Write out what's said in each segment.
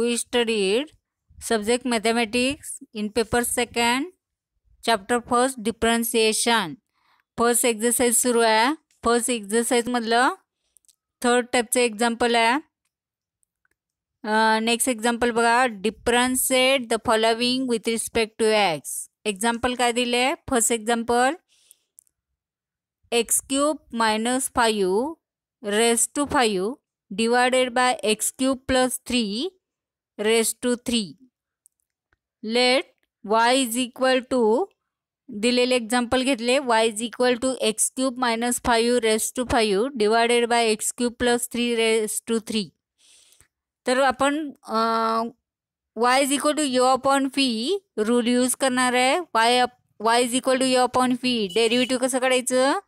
We studied subject mathematics in paper second chapter first differentiation. First exercise सुरू आहे first एक्झरसाईजमधलं third टाईपचं example आहे नेक्स्ट एक्झाम्पल बघा differentiate the following with respect to x example काय दिले first example X cube minus five raise to five divided by x cube plus three raise to three let Y is equal to दिलेले example घेतले Y is equal to x cube minus five raise to five divided by x cube plus three raise to three तर आपण Y is equal to U upon V rule use करणार आहे Y up Y is equal to U upon V derivative कसं काढायचं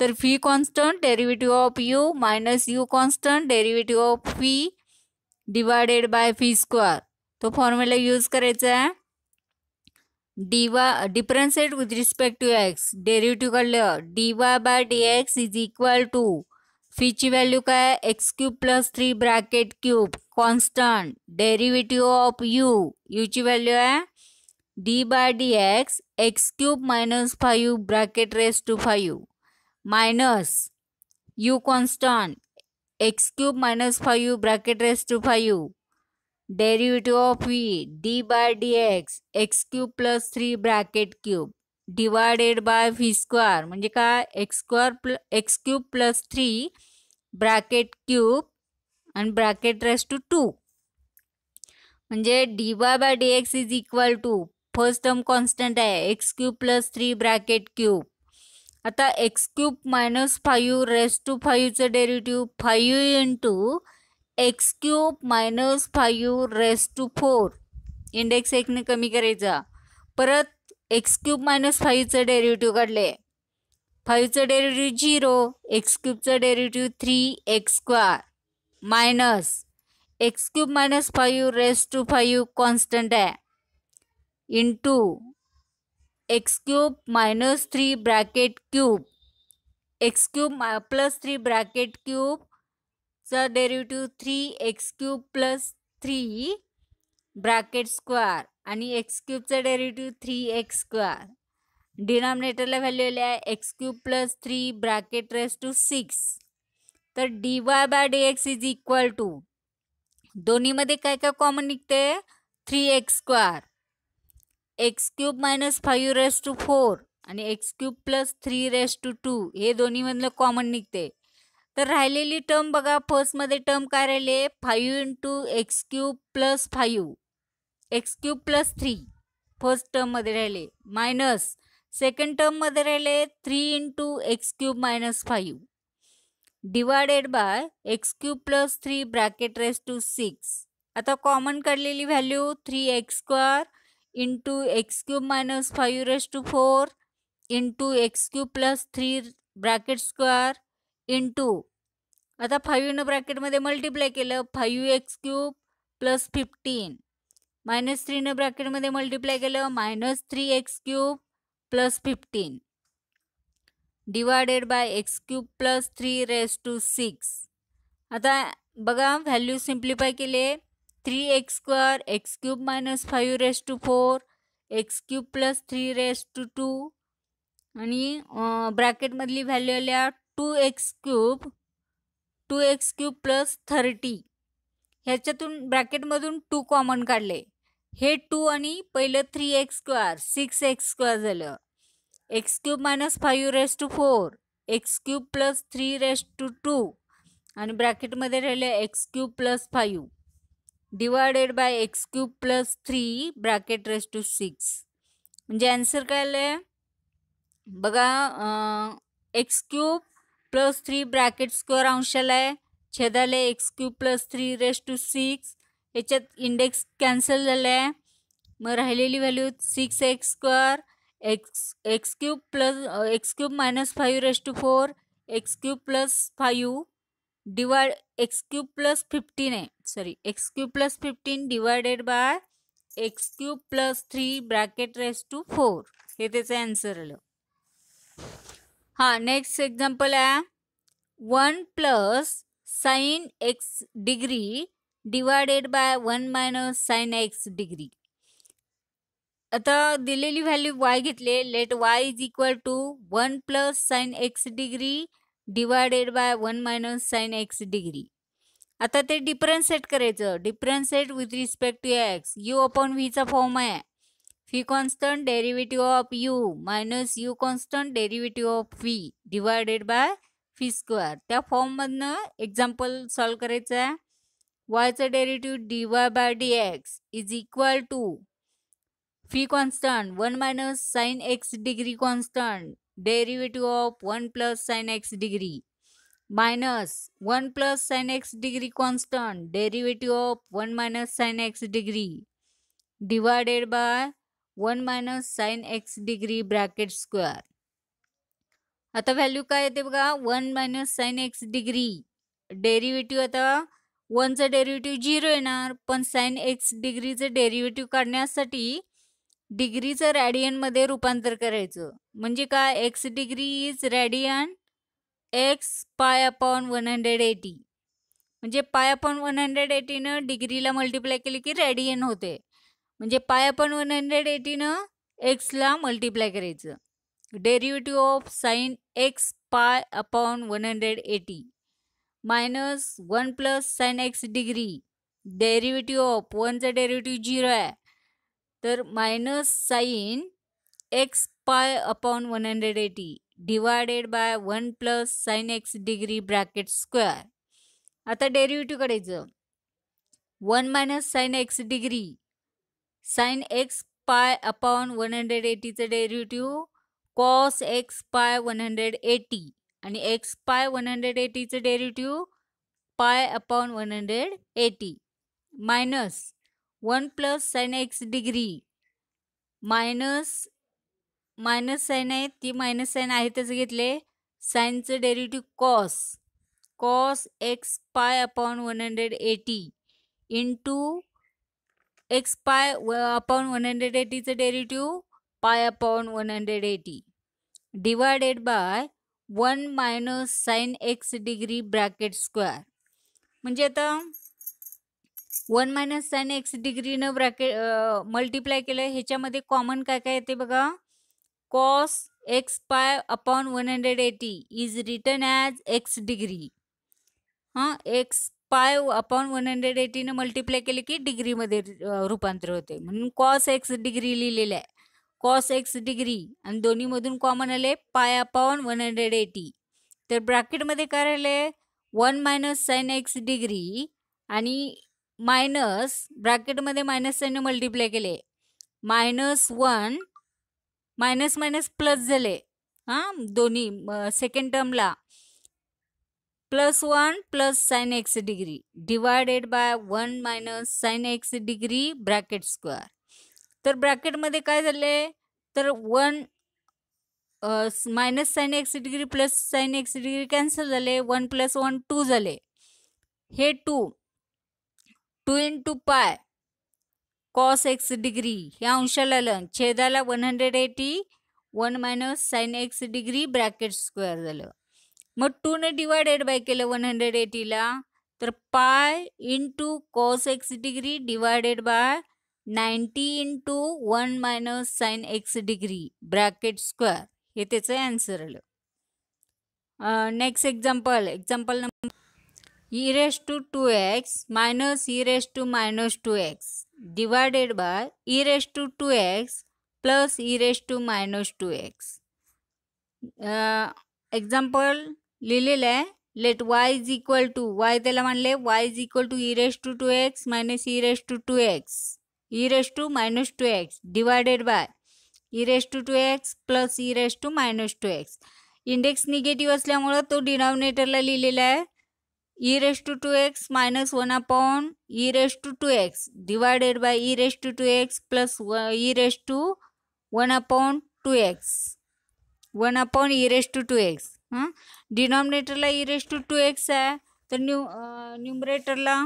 तर V constant derivative of you minus you constant derivative of V divided by fee square तो formula use करायचा आहे डीवा differentiate with respect to x derivative काढलं D Y by D x is equal to फीची value काय X cube plus three bracket cube constant derivative of U U ची value है D by D X x cube minus five bracket raise to five minus U constant X cube minus five bracket raise to five derivative of V D by D X x cube plus three bracket cube divided by V square म्हणजे काय X square plus X cube plus three bracket cube आणि bracket raise to two म्हणजे d y by D x is equal to first term constant आहे x cube plus three bracket cube आता x cube minus five raise to फाईव्हचं derivative five into x cube minus five raise to four index एकने कमी करायचा परत x cube minus फाईव्हचं derivative काढले फाईव्हचं डेरिटिव्ह झिरो एक्स क्यूबचं derivative three x square minus x cube minus five raise to five constant आहे into x cube minus three bracket cube x cube plus three bracket क्यूबचा derivative three x cube plus three bracket square आणि x क्यूबचा derivative three x square डिनॉमिनेटरला value आली आहे x cube plus three bracket raise to six तर d y by D x is equal to दोन्हीमध्ये काय काय कॉमन निघते three x square x cube minus five raise to four आणि x cube plus three raise to two हे दोन्हीमधलं common निघते तर राहिलेली टर्म बघा फर्स्टमध्ये टर्म काय राहिले five into x cube plus five x cube plus three first टर्ममध्ये राहिले मायनस सेकंड टर्ममध्ये राहिले three into x cube minus five divided by x cube plus three bracket raise to six आता common काढलेली value three x square into x cube minus five raise to four into x cube plus three bracket square into आता फाईव्हनं ब्रॅकेटमध्ये multiply केलं five x cube plus fifteen minus थ्रीनं ब्रॅकेटमध्ये multiply केलं minus three x cube plus fifteen divided by x cube plus three raise to six आता बघा value simplify केले three x square x cube minus five raise to four x cube plus three raise to two आणि ब्रॅकेटमधली value आल्या two x cube two x cube plus thirty ह्याच्यातून ब्रॅकेटमधून two common काढले हे टू आणि पहिलं three x square six x square झालं x cube minus five raise to four x cube plus three raise to two आणि ब्रॅकेटमध्ये राहिलं x cube plus five divided by x cube plus three bracket raise to six म्हणजे answer काय आलं आहे बघा x cube plus three bracket square अंशाला आहे छेदाले x cube plus three raise to six याच्यात इंडेक्स कॅन्सल झाला आहे मग राहिलेली value six x square x x cube plus x cube minus five raise to four x cube plus five divide x cube plus fifteen आहे sorry x cube plus fifteen divided by x cube plus three bracket raise to four हे त्याचं answer आलं हां next example आहे one plus sine x degree divided by one minus sine x degree आता दिलेली value y घेतले let Y is equal to one plus sine x degree divided by one minus sine x degree आता ते difference करायचं difference with respect to x u upon व्हीचा form आहे v constant derivative of you minus you constant derivative of v divided by fee square त्या फॉर्ममधनं example solve करायचं आहे वायचं derivative d y by D x is equal to v constant one minus sine x degree constant derivative of one plus sine x degree minus one plus sine x degree constant derivative of one minus sine x degree divided by one minus sine x degree bracket square आता value काय येते बघा one minus sine x degree derivative आता वनचं derivative zero येणार पण sine x डिग्रीचं derivative काढण्यासाठी डिग्रीचं रॅडियनमध्ये रूपांतर करायचं म्हणजे काय x degree is radian x pi upon one hundred eighty म्हणजे पाय अपॉन वन हंड्रेड एटीनं डिग्रीला मल्टिप्लाय केली की रॅडियन होते म्हणजे पाय अपॉन वन हंड्रेड एटीनं एक्सला मल्टिप्लाय करायचं derivative of sine x pi upon one hundred eighty minus one plus sine x degree derivative of वनचा डेरिव्हेटिव्ह झिरो आहे तर minus sine x pi one hundred eighty divided by one plus sin x degree bracket square आता derivative करायचं one minus sine x degree sine x pi upon one hundred एटीचं derivative cos x pi one hundred eighty आणि x pi one hundred एटीचं derivative pi upon one hundred eighty minus one plus sine x degree minus minus sine आहे ती minus sine आहे तेच घेतले साईनचं derivative cos cos x pi upon one hundred eighty into x pi व upon one hundred एटीचं derivative pi upon one hundred eighty divided by one minus sine x degree bracket square म्हणजे आता one minus sine x डिग्रीनं bracket multiply केलं ह्याच्यामध्ये common काय काय येते बघा cos x pi upon 180 is written as x degree. हां x pi upon one hundred एटीनं मल्टिप्लाय केले की डिग्रीमध्ये रूपांतर होते म्हणून कॉस एक्स डिग्री लिहिलेलं आहे कॉस एक्स डिग्री आणि दोन्हीमधून कॉमन आले पाय अपॉन वन हंड्रेड एटी तर ब्रॅकेटमध्ये काय राहिले one minus sine x degree आणि मायनस ब्रॅकेटमध्ये मायनस साईनने मल्टिप्लाय केले minus one minus minus plus झाले हां दोन्ही सेकंड टर्मला plus one plus sine x degree divided by one minus sine x degree bracket square तर ब्रॅकेटमध्ये काय झाले तर one minus sine x degree plus sine x degree cancel झाले वन प्लस वन टू झाले हे two two in into pi cos x degree ह्या अंशाला लन छेदाला one hundred eighty one minus sine x degree bracket square झालं मग टूने डिवायडेड बाय केलं वन हंड्रेड एटीला तर pi into cos x degree divided by ninety into one minus sine x degree bracket square हे त्याचं ॲन्सर आलं next example example number e raise to two x minus e raise to minus two x divided by e by to two x plus e raise to minus two x example लिहिलेलं आहे let Y is equal to y त्याला म्हणले y is equal to e raise to two x minus e raise to two x e raise to minus two x divided by e raise to two x plus e raise to minus two x index negative असल्यामुळं तो डिनॉमिनेटरला लिहिलेला आहे e to two x e raised to 2x minus two upon e raised to 2x divided two x plus to 2x plus e raised to 1 upon 2x 1 upon e to to 2x हां डिनॉमिनेटरला e raised to two x है तो new न्यूमरेटरला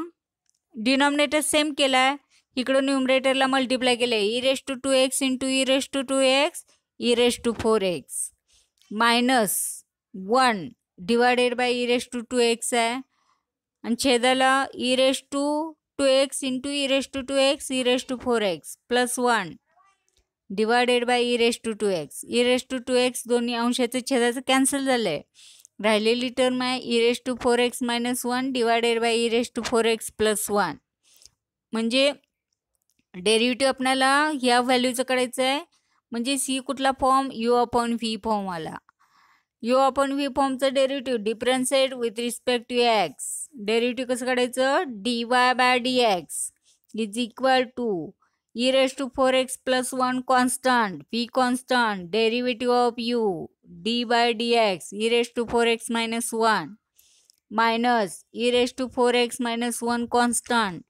denominator same के आहे इकडं न्यूमरेटरला multiply के e raised to two x into e raised to two x e raised to four x minus one divided by e raised to two x है आणि छेदाला e raise to two x into e raise to two x e raise to four x plus one divided by e raise to two x e raise to two x दोन्ही अंशाचं छेदाचं cancel झालं आहे राहिलेली term आहे e raise to four x minus one divided by e raise to four x plus one म्हणजे derivative आपल्याला ह्या व्हॅल्यूचं करायचं आहे म्हणजे सी कुठला form u upon v form आला यू अपॉन व्ही फॉर्मचा derivative differenced with respect to x derivative कसं काढायचं d y by D x is equal to e raise to four x plus one constant p constant derivative of u d by D x e raise to four x minus one minus e raise to four x minus one constant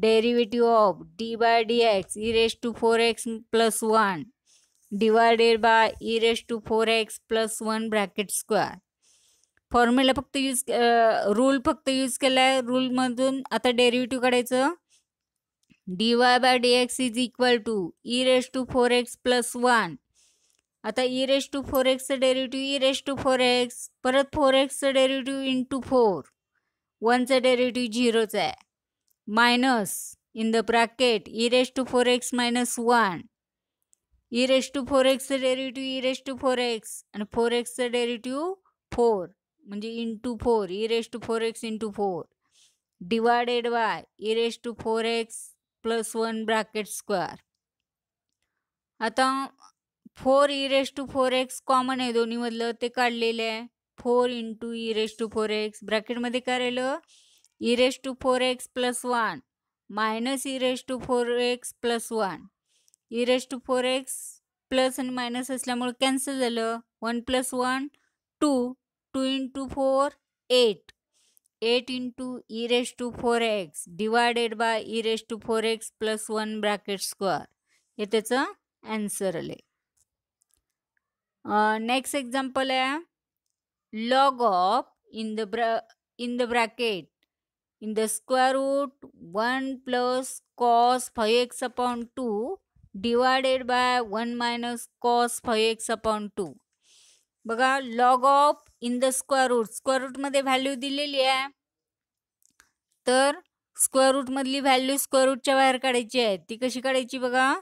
derivative of d by D x e raise to four x plus one divided by e raise to four x plus one bracket square formula फक्त use rule फक्त use केला आहे रूलमधून आता derivative काढायचं d y by D x is equal to e raise to four x plus one आता e raise to four एक्सचं derivative e raise to four x परत फोर एक्सचं डेरिव्हेटिव्ह टू फोर वनचं डेरिव्हेटिव्ह झिरोचं आहे minus in the bracket e raise to four x minus one e raise to four एक्सचं derivative e raise to four x आणि four एक्सचं derivative four म्हणजे in two four e raise two four x in two four divided by e raise two four x plus one bracket square आता four e raise two four x common आहे दोन्हीमधलं ते काढलेलं आहे four into e raise two four x ब्रॅकेटमध्ये काय राहिलं e raise two four x plus one minus e raise two four x plus one e raise two four x plus आणि मायनस असल्यामुळे कॅन्सल झालं one plus one two two into four eight eight into raise to four x divided by raise to four x plus one bracket square हे त्याचं answer आले next example आहे log of in the ब्र in the bracket in the square root one plus cos five x upon two divided by one minus cos five x upon two बघा log of in the square root square रूटमध्ये value दिलेली आहे तर square रूटमधली value square रूटच्या बाहेर काढायची आहे ती कशी काढायची बघा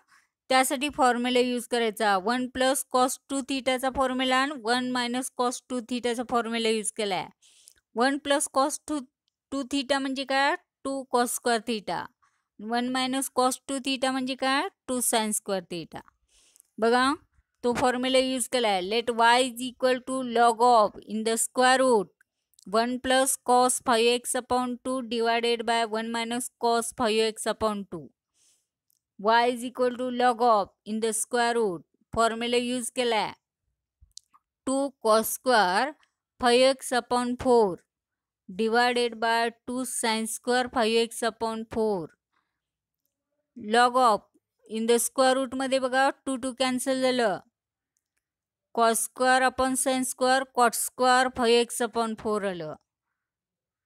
त्यासाठी फॉर्म्युला यूज करायचा वन प्लस कॉस टू थिटाचा फॉर्म्युला आणि वन मायनस कॉस टू थिटाचा फॉर्म्युला यूज केला आहे one plus cos two two theta म्हणजे काय two cos square theta one minus cos two theta म्हणजे काय टू सायन्स स्क्वेअर थिटा बघा तो फॉर्मूला यूज करा है let y is equal to log of in the square root one plus cos five x upon two divided by one minus cos five x upon two y is equal to log of in the square root formula use के two cos square five x upon four divided by two sine square five x upon four log of in the square रूटमध्ये बघा two two cancel cos square upon sine square cot square five x upon four आलं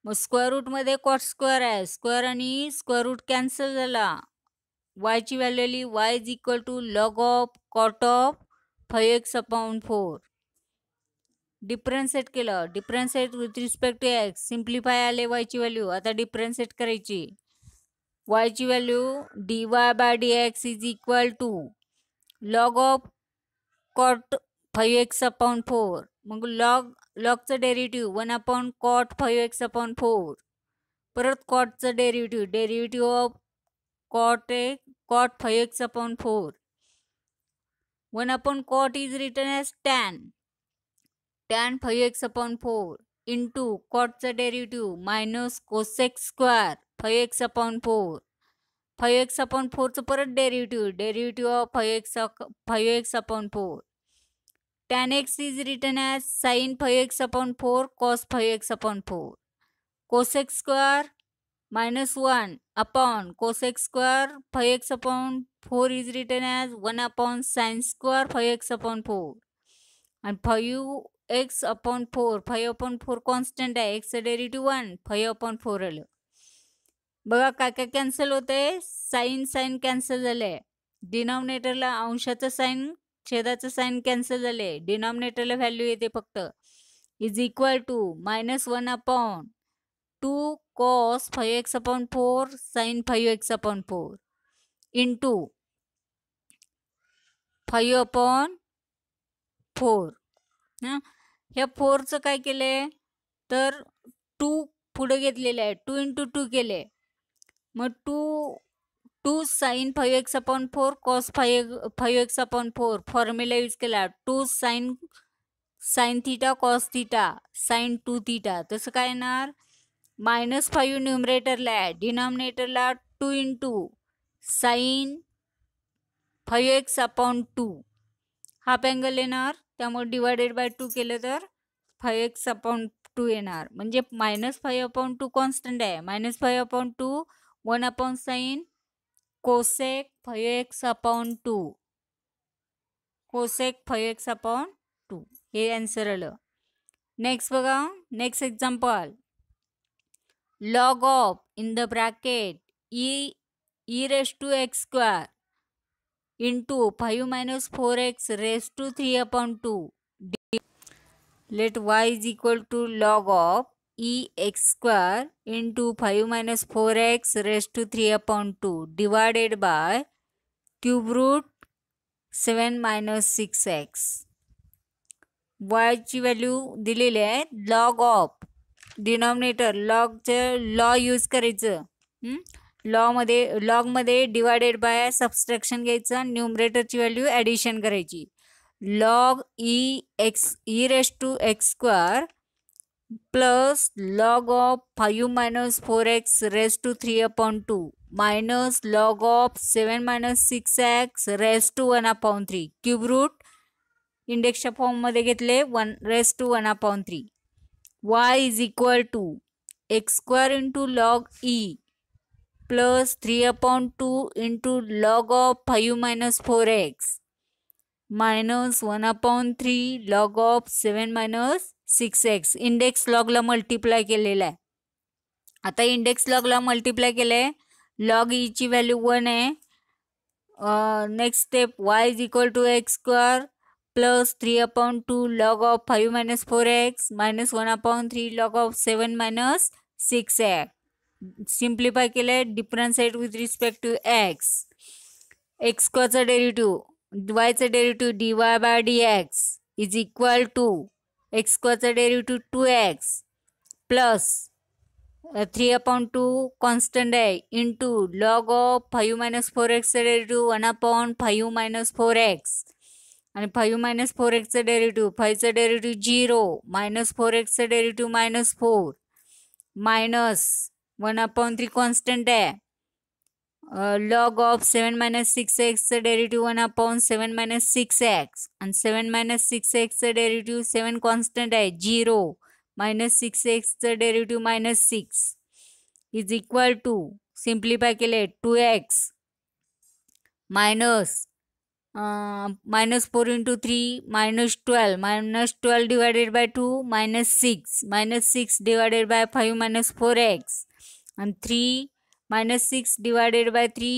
मग square रूटमध्ये cot square आहे square आणि square root cancel झाला वायची value आली y is equal to log of cot of five x upon four difference set केलं difference set with respect to x simplify आले वायची व्हॅल्यू आता डिफरन्स सेट करायची वायची value d y by D x is equal to log of cot five x upon four मग log लॉगचं derivative one upon cot five x upon four परत कॉटचं derivative derivative of cot a cot five x upon four one upon cot is written as tan tan five x upon four into कॉटचं derivative minus cosec square five x upon four five x upon four परत derivative derivative of five x five x upon four ten x is written as sine five x upon four cos five x upon four cosec square minus one upon cosec square five x upon four is written as one upon sine square five x upon four आणि five x upon four five upon four constant आहे एक्ससाठी one five upon four आलं बघा काय काय cancel होतंय sine sine cancel झालंय डिनॉमिनेटरला अंशाचं साईन छेदाचं साईन कॅन्सल झाले डिनॉमिनेटरला व्हॅल्यू येते फक्त is equal to minus one upon two cos five x upon four sine five x upon four in two five upon four हां ह्या फोरचं काय केलं तर टू पुढं घेतलेलं आहे टू इंटू टू केले मग two two sine five x upon four cos five five x upon four formula use केला two sine sine theta cos theta sine two theta तसं काय येणार मायनस फाईव्ह न्युमरेटरला आहे डिनॉमिनेटरला two in two sine five x upon two half angle येणार त्यामुळे divided by two केलं तर फाईव्ह एक्स अपॉन टू येणार म्हणजे minus five upon two constant आहे minus five upon two one upon sine cosec five x upon two cosec five x upon two हे answer आलं next बघा next example log of in the bracket e e raise two x square two five minus four x raise to three upon two d let Y is equal to log of e x square into five minus four x raise to three upon two divided by cube root seven minus six x वायची value दिलेली आहे log of denominator लॉगचं law use करायचं लॉमध्ये लॉगमध्ये divided by subtraction घ्यायचं आणि न्युमरेटरची व्हॅल्यू ॲडिशन करायची log e x e raise two x square plus log of five minus four x raise to three upon two minus log of seven minus six x raise two one upon three cube route इंडेक्सच्या फॉर्ममध्ये घेतले one raise two one upon three y is equal to x square into log e plus three upon two into log of five minus four x minus one upon three log of seven minus six x index लॉगला multiply केलेला आहे आता index लॉगला multiply केलं आहे log ईची value one आहे next step y is equal to x square plus three upon two log of five minus four x minus one upon three log of seven minus six x simplify केलं आहे differentiate with respect to x x स्क्वेअरचा derivative वायचं derivative d y by D x is equal to x स्क्वेअरचं derivative two x plus three upon two constant आहे in two log of five minus four एक्सचं derivative one upon five minus four x आणि five minus four एक्सचं derivative फाईव्हचं derivative zero minus four एक्सचं derivative minus four minus one upon three constant आहे Uh, log of 7 minus 6x derivative 1 upon 7 minus 6x and 7 minus 6x derivative 7 constant i 0 minus 6x derivative minus 6 is equal to simplify calculate 2x uh, 4 into 3 minus 12 minus 12 divided by 2 minus 6 minus 6 divided by 5 minus 4x and 3 minus six divided by three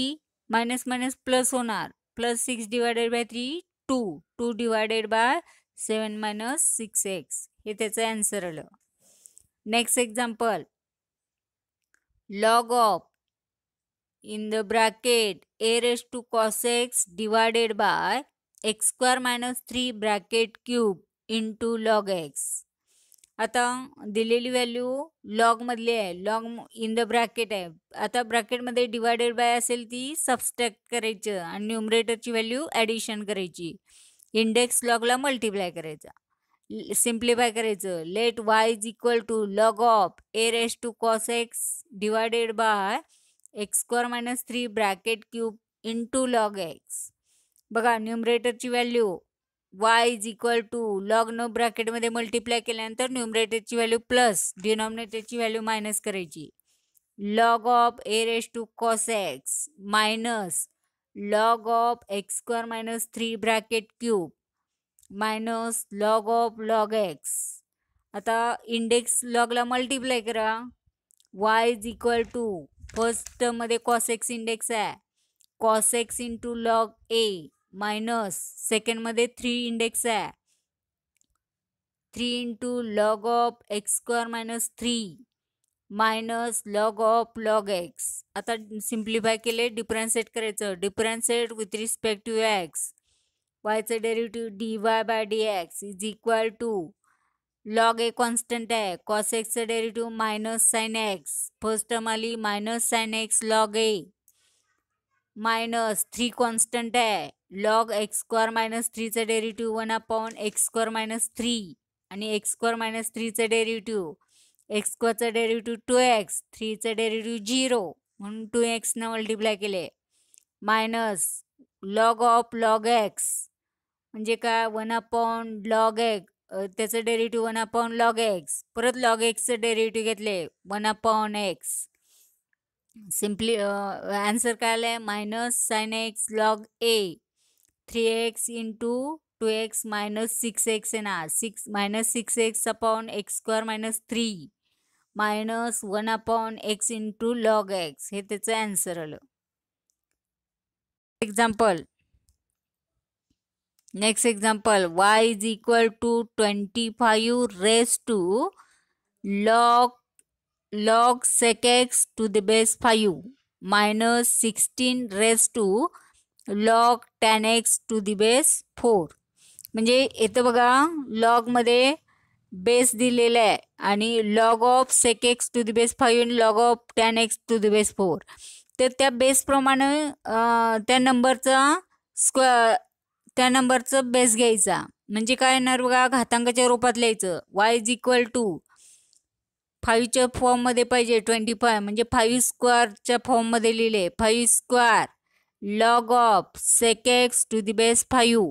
minus minus plus होणार plus six divided by three two two divided by seven minus six x हे त्याचं answer आलं next example log of in the bracket a raise two cos x divided by x square minus three bracket cube in two log x आता दिलेली value लॉगमधली आहे log in the bracket आहे आता ब्रॅकेटमध्ये divided by असेल ती subtract करायचं आणि न्युमरेटरची व्हॅल्यू ॲडिशन करायची इंडेक्स लॉगला मल्टिप्लाय करायचा सिम्प्लिफाय करायचं let Y is equal to log of a raise two cos x divided by x square minus three bracket cube in two log x बघा न्युमरेटरची value y is equal to log न ब्रॅकेटमध्ये multiply केल्यानंतर न्युमरेटरची value plus डिनॉमिनेटरची value minus करायची log of a raise two cos x minus log of x square minus three bracket cube minus log of log x आता index लॉगला multiply करा y is equal to फर्स्टमध्ये cos x index आहे cos x into log a minus सेकंडमध्ये three index आहे three into log of x square minus three minus log of log x आता simplify केले differentiate करायचं differentiate with respect to x वायचं derivative d y by D x is equal to log a constant आहे cos एक्सचं derivative minus sine x first term आली minus sine x log a minus three constant आहे log x square minus थ्रीचं derivative one upon x square minus three आणि x square minus थ्रीचं derivative x स्क्वेअरचं derivative two x थ्रीचं derivative zero म्हणून two एक्सनं multiply केले minus log of log x म्हणजे काय वन अपॉन लॉग एक्स त्याचं derivative one upon log x परत लॉग एक्सचं डेरिटिव घेतले one upon x simply answer काय आलं आहे minus sine x log a three x into two x minus six x आहे ना six minus six x upon x square minus three minus one upon x into log x हे त्याचं answer आलं example next example y is equal to twenty five raise to log log sec x to the base five minus sixteen raise to log tan x to the base four म्हणजे येतं बघा लॉगमध्ये base दिलेला आहे आणि log of sec x to the base five आणि log of tan x to the base four तर त्या बेसप्रमाणे त्या नंबरचा स्क्वेअर त्या नंबरचं बेस घ्यायचा म्हणजे काय येणार बघा घातांकाच्या रूपात लिहायचं वाय इज इक्वल टू फाईव्हच्या फॉर्ममध्ये पाहिजे ट्वेंटी फाय म्हणजे फाईव्ह स्क्वेअरच्या फॉर्ममध्ये लिहिले five square log of sec x to the base 5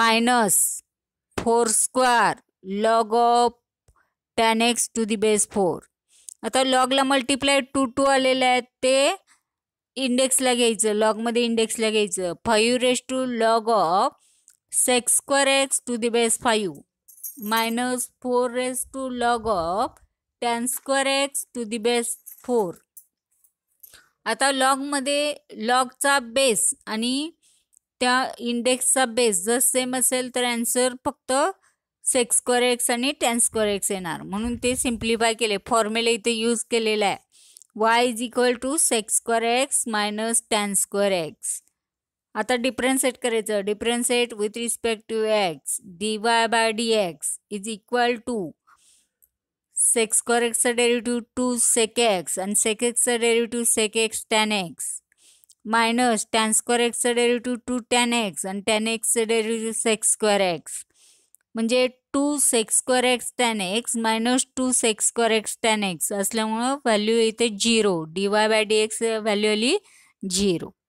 minus four square log of tan x to the base four आता लॉगला मल्टिप्लाय टू टू आलेलं आहे ते इंडेक्सला घ्यायचं लॉगमध्ये इंडेक्सला घ्यायचं five raise to log of sec square x to the base five minus four raise to log of tan square x to the base four आता लॉगमध्ये लॉगचा बेस आणि त्या इंडेक्सचा बेस जर सेम असेल तर ॲन्सर फक्त सेक्स स्क्वेअर एक्स आणि tan square x येणार म्हणून ते सिम्प्लिफाय केले फॉर्म्युला इथे यूज केलेला आहे y is equal to sec square x minus tan square x आता डिफरन्सिएट करायचं differentiate with respect to x d y by D x is equal to sec square x derivative 2 sec x and sec x derivative sec x tan x minus tan square x derivative 2 tan x and tan x derivative sec square x म्हणजे two sec square x tan x minus two sec square x tan x असल्यामुळं value इथे zero d y by D x value आली zero